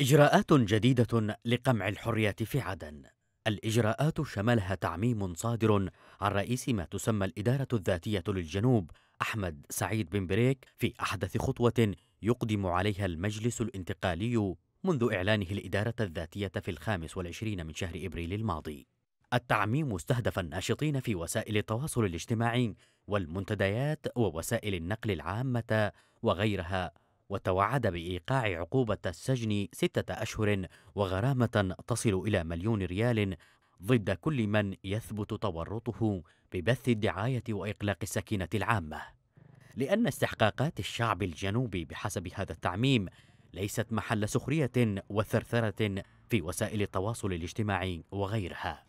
إجراءات جديدة لقمع الحرية في عدن. الإجراءات شملها تعميم صادر عن رئيس ما تسمى الإدارة الذاتية للجنوب أحمد سعيد بن بريك في أحدث خطوة يقدم عليها المجلس الانتقالي منذ إعلانه الإدارة الذاتية في الخامس والعشرين من شهر إبريل الماضي. التعميم استهدف الناشطين في وسائل التواصل الاجتماعي والمنتديات ووسائل النقل العامة وغيرها وتوعد بإيقاع عقوبة السجن ستة أشهر وغرامة تصل إلى مليون ريال ضد كل من يثبت تورطه ببث الدعاية وإقلاق السكينة العامة لأن استحقاقات الشعب الجنوبي بحسب هذا التعميم ليست محل سخرية وثرثرة في وسائل التواصل الاجتماعي وغيرها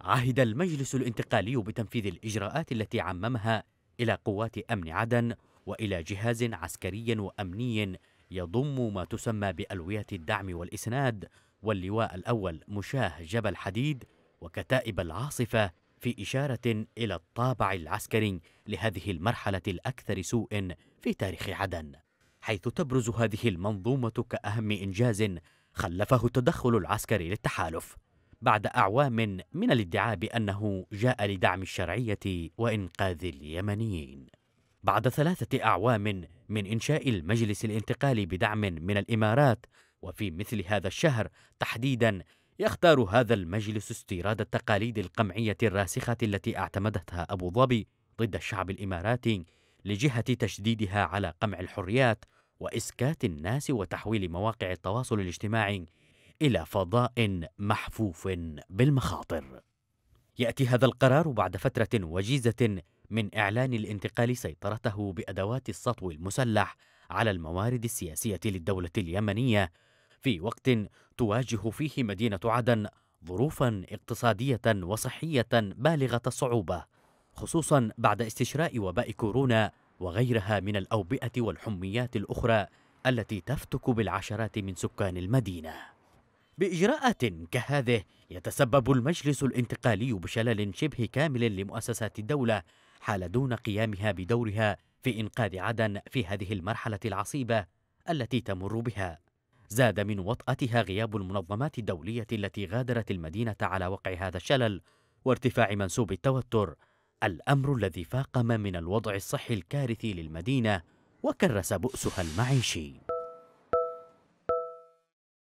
عهد المجلس الانتقالي بتنفيذ الإجراءات التي عممها إلى قوات أمن عدن والى جهاز عسكري وامني يضم ما تسمى بالويه الدعم والاسناد واللواء الاول مشاه جبل حديد وكتائب العاصفه في اشاره الى الطابع العسكري لهذه المرحله الاكثر سوء في تاريخ عدن حيث تبرز هذه المنظومه كاهم انجاز خلفه التدخل العسكري للتحالف بعد أعوام من الادعاء بأنه جاء لدعم الشرعية وإنقاذ اليمنيين بعد ثلاثة أعوام من إنشاء المجلس الانتقالي بدعم من الإمارات وفي مثل هذا الشهر تحديدا يختار هذا المجلس استيراد التقاليد القمعية الراسخة التي اعتمدتها أبو ظبي ضد الشعب الإماراتي لجهة تشديدها على قمع الحريات وإسكات الناس وتحويل مواقع التواصل الاجتماعي إلى فضاء محفوف بالمخاطر ياتي هذا القرار بعد فتره وجيزه من اعلان الانتقال سيطرته بادوات السطو المسلح على الموارد السياسيه للدوله اليمنيه في وقت تواجه فيه مدينه عدن ظروفا اقتصاديه وصحيه بالغه الصعوبه خصوصا بعد استشراء وباء كورونا وغيرها من الاوبئه والحميات الاخرى التي تفتك بالعشرات من سكان المدينه بإجراءات كهذه يتسبب المجلس الانتقالي بشلل شبه كامل لمؤسسات الدولة حال دون قيامها بدورها في إنقاذ عدن في هذه المرحلة العصيبة التي تمر بها زاد من وطأتها غياب المنظمات الدولية التي غادرت المدينة على وقع هذا الشلل وارتفاع منسوب التوتر الأمر الذي فاقم من الوضع الصحي الكارثي للمدينة وكرس بؤسها المعيشي